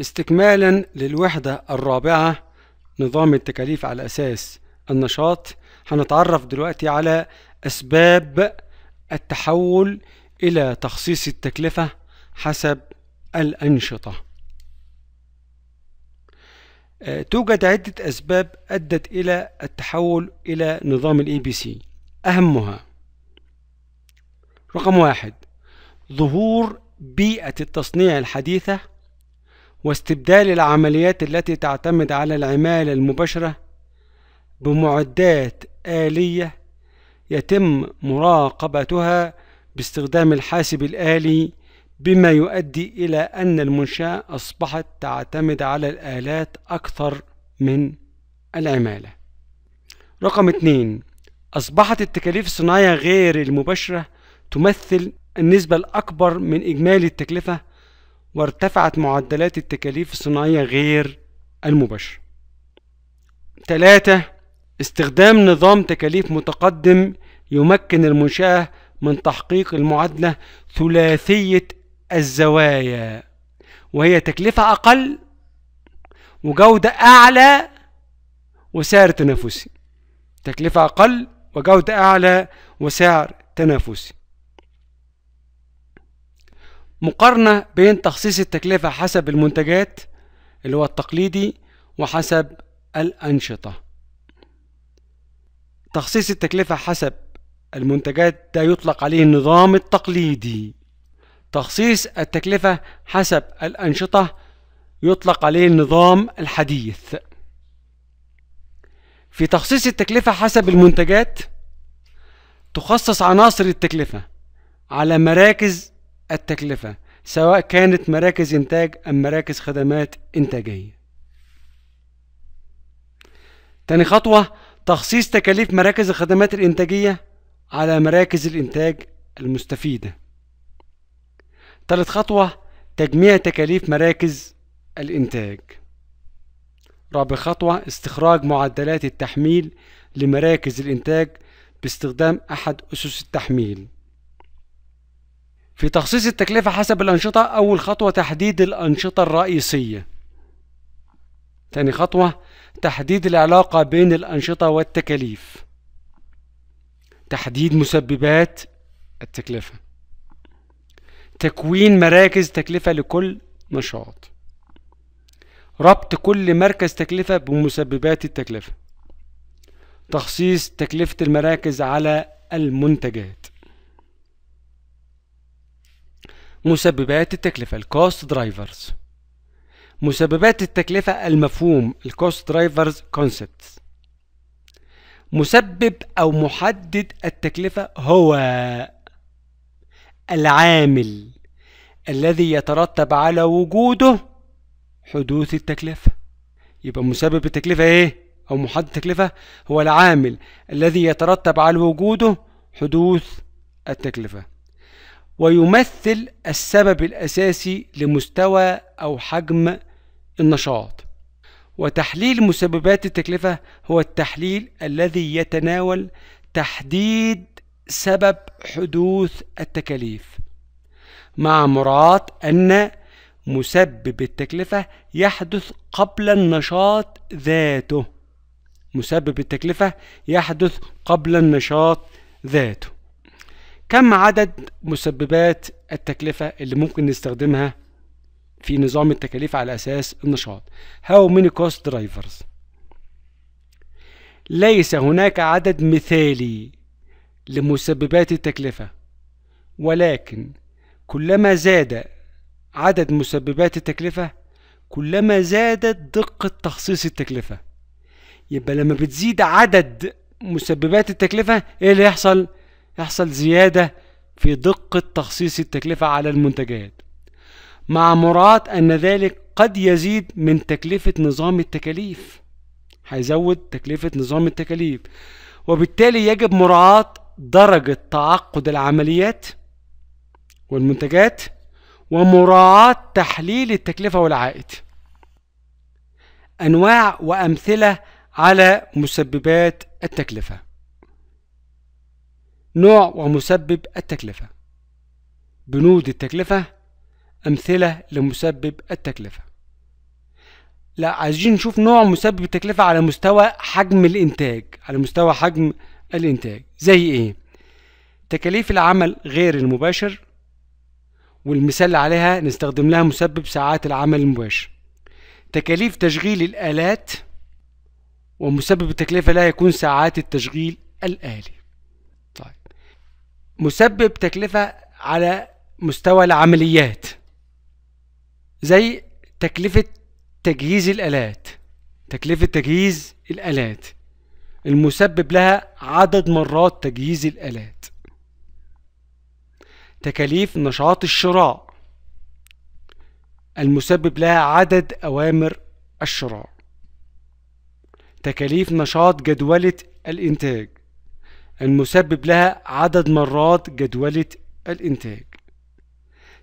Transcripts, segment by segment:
استكمالا للوحدة الرابعة نظام التكاليف على أساس النشاط هنتعرف دلوقتي على أسباب التحول إلى تخصيص التكلفة حسب الأنشطة آه، توجد عدة أسباب أدت إلى التحول إلى نظام الـ ABC أهمها رقم واحد ظهور بيئة التصنيع الحديثة واستبدال العمليات التي تعتمد على العمالة المباشرة بمعدات آلية يتم مراقبتها باستخدام الحاسب الآلي بما يؤدي إلى أن المنشأة أصبحت تعتمد على الآلات أكثر من العمالة رقم 2 أصبحت التكاليف الصناعية غير المباشرة تمثل النسبة الأكبر من إجمالي التكلفة وارتفعت معدلات التكاليف الصناعية غير المباشرة. ثلاثة استخدام نظام تكاليف متقدم يمكن المنشأة من تحقيق المعادلة ثلاثية الزوايا وهي تكلفة أقل وجودة أعلى وسعر تنافسي تكلفة أقل وجودة أعلى وسعر تنافسي مقارنة بين تخصيص التكلفة حسب المنتجات اللي هو التقليدي وحسب الأنشطة تخصيص التكلفة حسب المنتجات ده يطلق عليه النظام التقليدي تخصيص التكلفة حسب الأنشطة يطلق عليه النظام الحديث في تخصيص التكلفة حسب المنتجات تخصص عناصر التكلفة على مراكز التكلفة سواء كانت مراكز إنتاج أم مراكز خدمات إنتاجية تاني خطوة تخصيص تكاليف مراكز الخدمات الإنتاجية على مراكز الإنتاج المستفيدة تالت خطوة تجميع تكاليف مراكز الإنتاج رابع خطوة استخراج معدلات التحميل لمراكز الإنتاج باستخدام أحد أسس التحميل في تخصيص التكلفة حسب الأنشطة أول خطوة تحديد الأنشطة الرئيسية تاني خطوة تحديد العلاقة بين الأنشطة والتكاليف تحديد مسببات التكلفة تكوين مراكز تكلفة لكل نشاط ربط كل مركز تكلفة بمسببات التكلفة تخصيص تكلفة المراكز على المنتجات مسببات التكلفة الكوست درايفرز مسببات التكلفة المفهوم الكوست درايفرز كونسبت مسبب أو محدد التكلفة هو العامل الذي يترتب على وجوده حدوث التكلفة يبقى مسبب التكلفة ايه؟ أو محدد التكلفة هو العامل الذي يترتب على وجوده حدوث التكلفة ويمثل السبب الأساسي لمستوى أو حجم النشاط وتحليل مسببات التكلفة هو التحليل الذي يتناول تحديد سبب حدوث التكاليف مع مراعاة أن مسبب التكلفة يحدث قبل النشاط ذاته مسبب التكلفة يحدث قبل النشاط ذاته كم عدد مسببات التكلفة اللي ممكن نستخدمها في نظام التكاليف على أساس النشاط How many cost drivers ليس هناك عدد مثالي لمسببات التكلفة ولكن كلما زاد عدد مسببات التكلفة كلما زادت دقة تخصيص التكلفة يبقى لما بتزيد عدد مسببات التكلفة ايه اللي يحصل؟ يحصل زيادة في دقة تخصيص التكلفة على المنتجات مع مراعاة أن ذلك قد يزيد من تكلفة نظام التكاليف هيزود تكلفة نظام التكاليف وبالتالي يجب مراعاة درجة تعقد العمليات والمنتجات ومراعاة تحليل التكلفة والعائد أنواع وأمثلة على مسببات التكلفة نوع ومسبب التكلفة بنود التكلفة أمثلة لمسبب التكلفة لا عايزين نشوف نوع مسبب التكلفة على مستوى حجم الإنتاج على مستوى حجم الإنتاج زي إيه؟ تكاليف العمل غير المباشر والمثال اللي عليها نستخدم لها مسبب ساعات العمل المباشر تكاليف تشغيل الآلات ومسبب التكلفة لا يكون ساعات التشغيل الآلي مسبب تكلفة على مستوى العمليات زي تكلفة تجهيز الآلات تكلفة تجهيز الآلات المسبب لها عدد مرات تجهيز الآلات تكاليف نشاط الشراء المسبب لها عدد أوامر الشراء تكاليف نشاط جدولة الإنتاج المسبب لها عدد مرات جدولة الإنتاج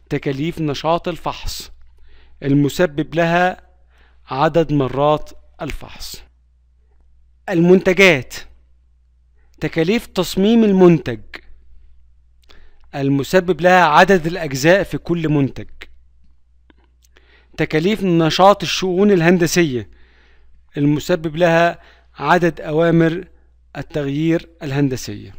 تكاليف نشاط الفحص المسبب لها عدد مرات الفحص المنتجات تكاليف تصميم المنتج المسبب لها عدد الأجزاء في كل منتج تكاليف نشاط الشؤون الهندسية المسبب لها عدد أوامر التغيير الهندسية